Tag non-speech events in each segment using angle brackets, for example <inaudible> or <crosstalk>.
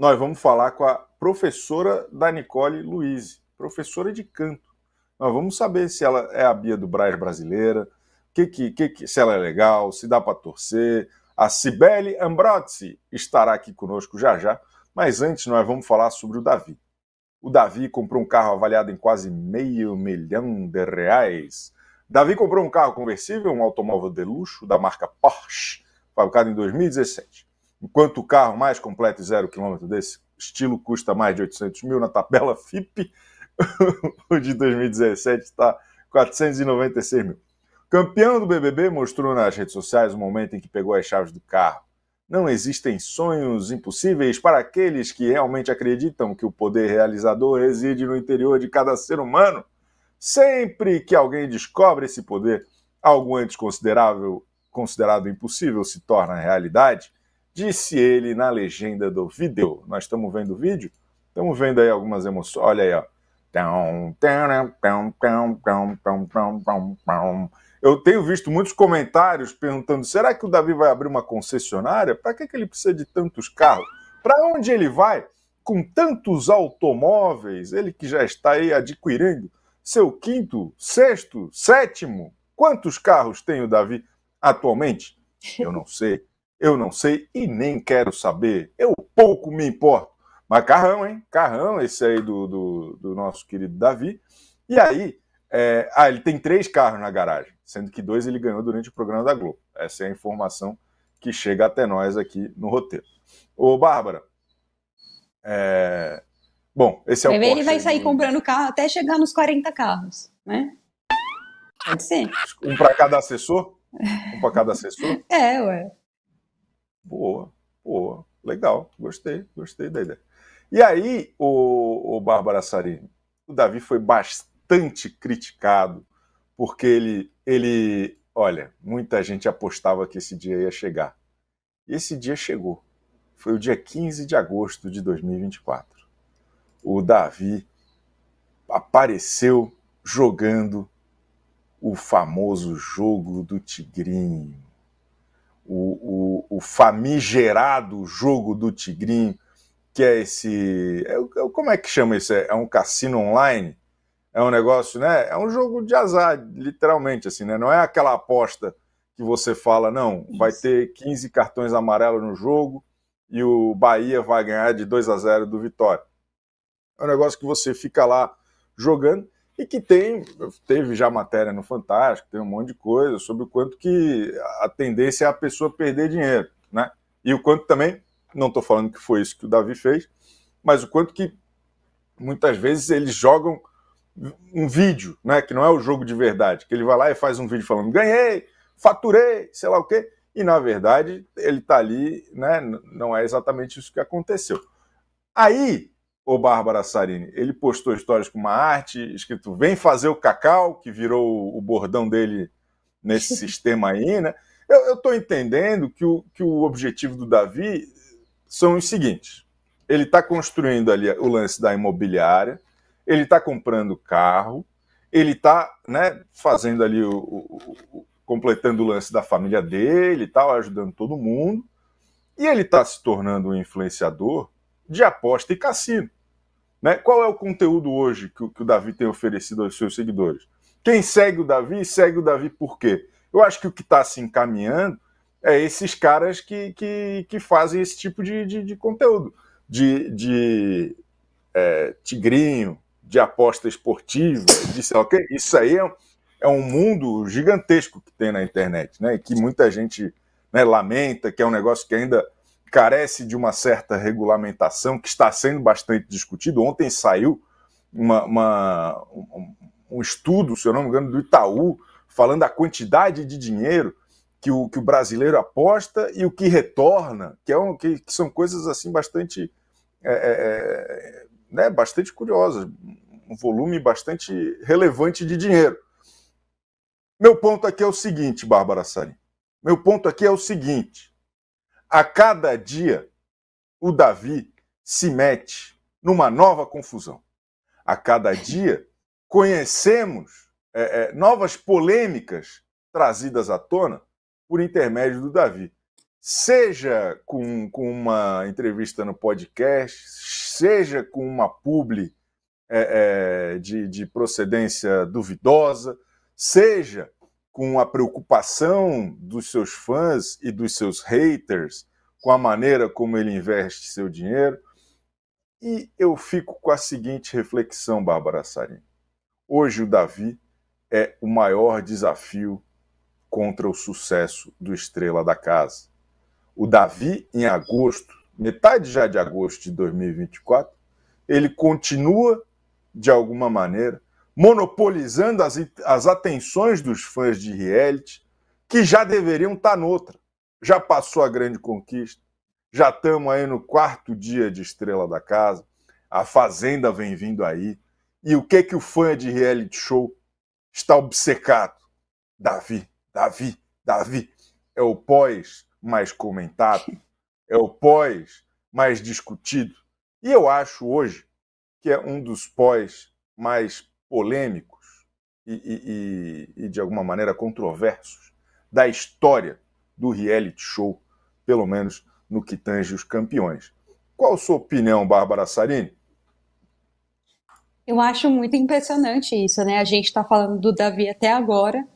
nós vamos falar com a professora da Nicole Luiz, professora de canto. Nós vamos saber se ela é a Bia do Braz brasileira, que, que, que, se ela é legal, se dá para torcer. A Cibele Ambrozzi estará aqui conosco já já, mas antes nós vamos falar sobre o Davi. O Davi comprou um carro avaliado em quase meio milhão de reais. Davi comprou um carro conversível, um automóvel de luxo da marca Porsche, fabricado em 2017. Enquanto o carro mais completo e zero quilômetro desse estilo custa mais de 800 mil na tabela FIP, <laughs> o de 2017 está 496 mil. Campeão do BBB mostrou nas redes sociais o momento em que pegou as chaves do carro. Não existem sonhos impossíveis para aqueles que realmente acreditam que o poder realizador reside no interior de cada ser humano. Sempre que alguém descobre esse poder, algo antes considerável, considerado impossível se torna realidade disse ele na legenda do vídeo. Nós estamos vendo o vídeo? Estamos vendo aí algumas emoções. Olha aí, ó. Eu tenho visto muitos comentários perguntando: será que o Davi vai abrir uma concessionária? Para que, que ele precisa de tantos carros? Para onde ele vai com tantos automóveis? Ele que já está aí adquirindo seu quinto, sexto, sétimo. Quantos carros tem o Davi atualmente? Eu não sei. Eu não sei e nem quero saber. Eu pouco me importo. Mas carrão, hein? Carrão, esse aí do, do, do nosso querido Davi. E aí, é... ah, ele tem três carros na garagem, sendo que dois ele ganhou durante o programa da Globo. Essa é a informação que chega até nós aqui no roteiro. Ô, Bárbara, é... bom, esse é o. Ele vai sair do... comprando carro até chegar nos 40 carros, né? Pode ser. Um para cada assessor? Um para cada assessor? <laughs> É, ué. Boa, boa, legal, gostei, gostei da ideia. E aí, o, o Bárbara Sarini, o Davi foi bastante criticado, porque ele, ele, olha, muita gente apostava que esse dia ia chegar. E esse dia chegou. Foi o dia 15 de agosto de 2024. O Davi apareceu jogando o famoso jogo do Tigrinho. O, o famigerado jogo do Tigrinho, que é esse. É, é como é que chama isso? É um cassino online? É um negócio, né? É um jogo de azar, literalmente, assim, né? Não é aquela aposta que você fala, não, isso. vai ter 15 cartões amarelos no jogo e o Bahia vai ganhar de 2 a 0 do Vitória. É um negócio que você fica lá jogando e que tem, teve já matéria no Fantástico, tem um monte de coisa sobre o quanto que a tendência é a pessoa perder dinheiro, né? E o quanto também, não estou falando que foi isso que o Davi fez, mas o quanto que muitas vezes eles jogam um vídeo, né? Que não é o jogo de verdade, que ele vai lá e faz um vídeo falando ganhei, faturei, sei lá o quê, e na verdade ele está ali, né? Não é exatamente isso que aconteceu. Aí ô Bárbara Sarini, ele postou histórias com uma arte, escrito Vem fazer o cacau, que virou o bordão dele nesse <laughs> sistema aí, né? Eu estou entendendo que o, que o objetivo do Davi são os seguintes. Ele está construindo ali o lance da imobiliária, ele está comprando carro, ele está né, fazendo ali o, o, o, completando o lance da família dele e tal, ajudando todo mundo. E ele está se tornando um influenciador de aposta e cassino. Né? Qual é o conteúdo hoje que, que o Davi tem oferecido aos seus seguidores? Quem segue o Davi, segue o Davi por quê? Eu acho que o que está se encaminhando é esses caras que, que, que fazem esse tipo de, de, de conteúdo, de, de é, tigrinho, de aposta esportiva, de sei Isso aí é, é, um mundo gigantesco que tem na internet, né? E que muita gente né, lamenta, que é um negócio que ainda carece de uma certa regulamentação que está sendo bastante discutido. Ontem saiu uma, uma, um, um estudo, se eu não me engano, do Itaú, falando da quantidade de dinheiro que o, que o brasileiro aposta e o que retorna, que, é um, que, que são coisas assim bastante, é, é, é né, bastante curiosas, um volume bastante relevante de dinheiro. Meu ponto aqui é o seguinte, Bárbara Sarin Meu ponto aqui é o seguinte: a cada dia, o Davi se mete numa nova confusão. A cada dia, conhecemos é, é, novas polêmicas trazidas à tona por intermédio do Davi. Seja com, com uma entrevista no podcast, seja com uma publi é, é de, de procedência duvidosa, seja com a preocupação dos seus fãs e dos seus haters, com a maneira como ele investe seu dinheiro. E eu fico com a seguinte reflexão, Bárbara Sarim. Hoje o Davi é o maior desafio contra o sucesso do Estrela da Casa. O Davi, em agosto, metade já de agosto de 2024, ele continua, de alguma maneira, monopolizando as, as atenções dos fãs de reality, que já deveriam estar tá noutra. Já passou a grande conquista, já estamos aí no quarto dia de estrela da casa, a Fazenda vem vindo aí. E o que que o fã de reality show está obcecado? Davi, Davi, Davi. É o pós mais comentado, é o pós mais discutido. E eu acho hoje que é um dos pós mais polêmicos e, e, e, de alguma maneira controversos da história do reality show, pelo menos no que tange os campeões. Qual a sua opinião, Bárbara Sarini? Eu acho muito impressionante isso, né? A gente está falando do Davi até agora,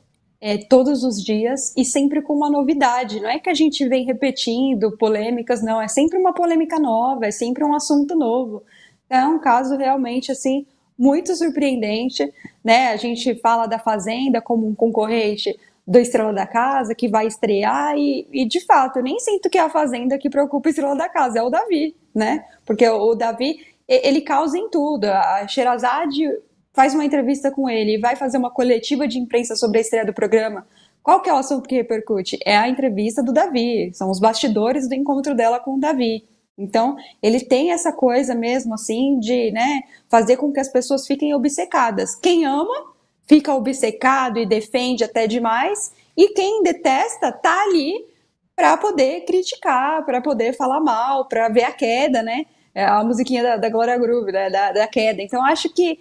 é, todos os dias e sempre com uma novidade. Não é que a gente vem repetindo polêmicas, não. É sempre uma polêmica nova, é sempre um assunto novo. É um caso realmente assim muito surpreendente, né? A gente fala da Fazenda como um concorrente do Estrela da Casa, que vai estrear, e, e de fato, eu nem sinto que é a Fazenda que preocupa o Estrela da Casa, é o Davi, né? Porque o Davi, ele causa em tudo. A Sherazade faz uma entrevista com ele, vai fazer uma coletiva de imprensa sobre a estreia do programa. Qual que é o assunto que repercute? É a entrevista do Davi, são os bastidores do encontro dela com o Davi. Então, ele tem essa coisa mesmo, assim, de né, fazer com que as pessoas fiquem obcecadas. Quem ama fica obcecado e defende até demais, e quem detesta tá ali para poder criticar, para poder falar mal, para ver a queda, né? É a musiquinha da, da Glória Groove, né? da, da queda. Então, acho que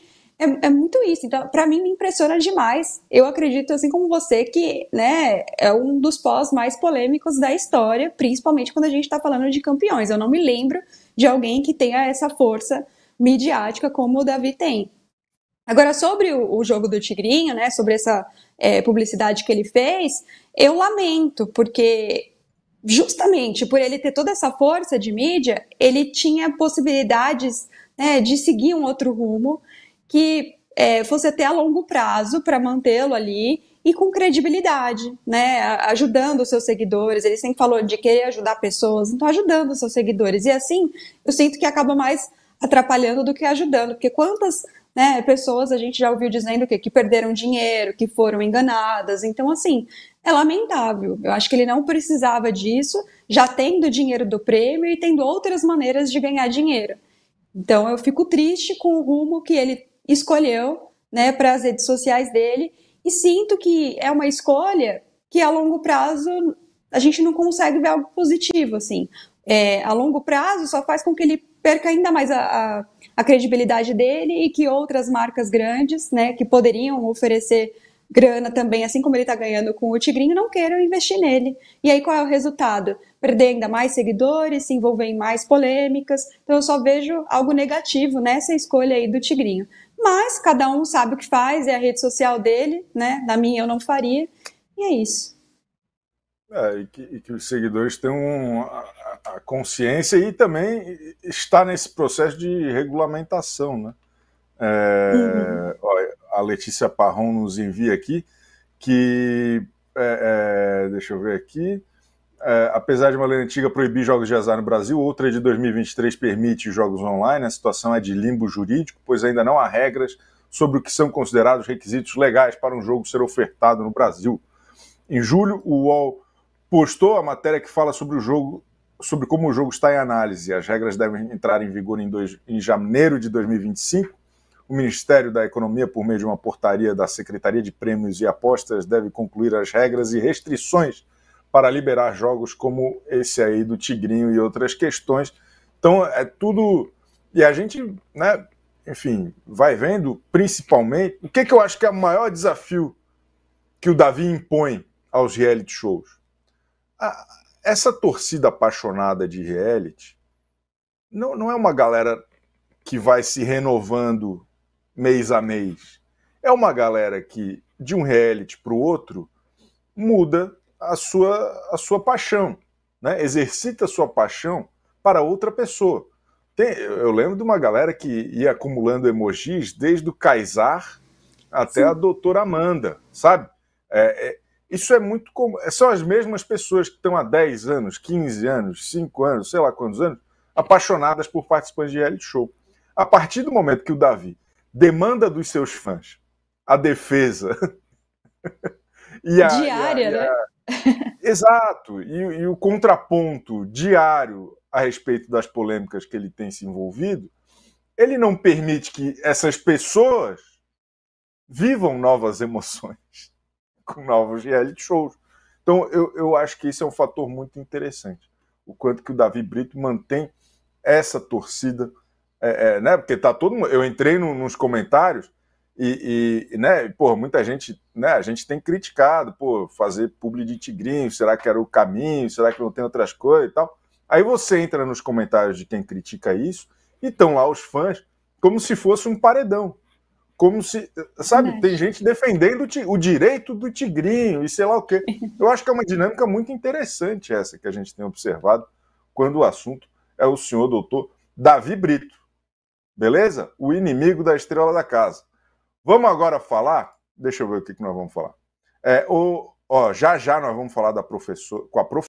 é, é muito isso. Então, para mim, me impressiona demais. Eu acredito, assim como você, que né, é um dos pós mais polêmicos da história, principalmente quando a gente está falando de campeões. Eu não me lembro de alguém que tenha essa força midiática como o Davi tem. Agora, sobre o, o jogo do Tigrinho, né, sobre essa é, publicidade que ele fez, eu lamento, porque justamente por ele ter toda essa força de mídia, ele tinha possibilidades né, de seguir um outro rumo, que é, fosse até a longo prazo para mantê-lo ali e com credibilidade, né? Ajudando os seus seguidores. Ele sempre falou de querer ajudar pessoas, então ajudando os seus seguidores. E assim, eu sinto que acaba mais atrapalhando do que ajudando, porque quantas né, pessoas a gente já ouviu dizendo que, que perderam dinheiro, que foram enganadas. Então, assim, é lamentável. Eu acho que ele não precisava disso, já tendo dinheiro do prêmio e tendo outras maneiras de ganhar dinheiro. Então, eu fico triste com o rumo que ele escolheu né, para as redes sociais dele. E sinto que é uma escolha que a longo prazo a gente não consegue ver algo positivo, assim. É, a longo prazo só faz com que ele perca ainda mais a, a, a, credibilidade dele e que outras marcas grandes, né, que poderiam oferecer grana também, assim como ele está ganhando com o Tigrinho, não queiram investir nele. E aí qual é o resultado? Perder ainda mais seguidores, se envolver em mais polêmicas. Então eu só vejo algo negativo nessa escolha aí do Tigrinho. Mas cada um sabe o que faz, é a rede social dele, né? Na minha eu não faria, e é isso. É, e, que, e, que, os seguidores tenham a, a, consciência e também está nesse processo de regulamentação, né? É, uhum. olha, a Letícia Parron nos envia aqui que é, é, deixa eu ver aqui é, apesar de uma lei antiga proibir jogos de azar no Brasil, outra de 2023 permite jogos online. A situação é de limbo jurídico, pois ainda não há regras sobre o que são considerados requisitos legais para um jogo ser ofertado no Brasil. Em julho, o UOL postou a matéria que fala sobre o jogo, sobre como o jogo está em análise. As regras devem entrar em vigor em, dois, em janeiro de 2025. O Ministério da Economia, por meio de uma portaria da Secretaria de Prêmios e Apostas, deve concluir as regras e restrições para liberar jogos como esse aí do Tigrinho e outras questões. Então é tudo. E a gente, né, enfim, vai vendo principalmente. O que, que eu acho que é o maior desafio que o Davi impõe aos reality shows? A, essa torcida apaixonada de reality não, não é uma galera que vai se renovando mês a mês. É uma galera que, de um reality para o outro, muda a sua, a sua paixão, né? exercita a sua paixão para outra pessoa. Tem, eu lembro de uma galera que ia acumulando emojis desde o Kaysar até Sim. a doutora Amanda, sabe? É, é, isso é muito comum. É, são as mesmas pessoas que estão há 10 anos, 15 anos, 5 anos, sei lá quantos anos, apaixonadas por participantes de reality show. A partir do momento que o Davi demanda dos seus fãs a defesa <laughs> E a, diária, e a, né? E a... Exato. E, e o contraponto diário a respeito das polêmicas que ele tem se envolvido, ele não permite que essas pessoas vivam novas emoções <laughs> com novos reality shows. Então, eu, eu acho que isso é um fator muito interessante. O quanto que o Davi Brito mantém essa torcida, é, é, né? Porque tá todo mundo. Eu entrei no, nos comentários, e, e, né, pô, muita gente, né, a gente tem criticado, pô, fazer publi de tigrinho, será que era o caminho, será que não tem outras coisas e tal. Aí você entra nos comentários de quem critica isso e estão lá os fãs como se fosse um paredão. Como se, sabe, é. tem gente defendendo o direito do tigrinho e sei lá o quê. <laughs> Eu acho que é uma dinâmica muito interessante essa que a gente tem observado quando o assunto é o senhor doutor Davi Brito. Beleza? O inimigo da estrela da casa. Vamos agora falar. Deixa eu ver o que, que nós vamos falar. É, o, ó, já já nós vamos falar da professor, com a professora.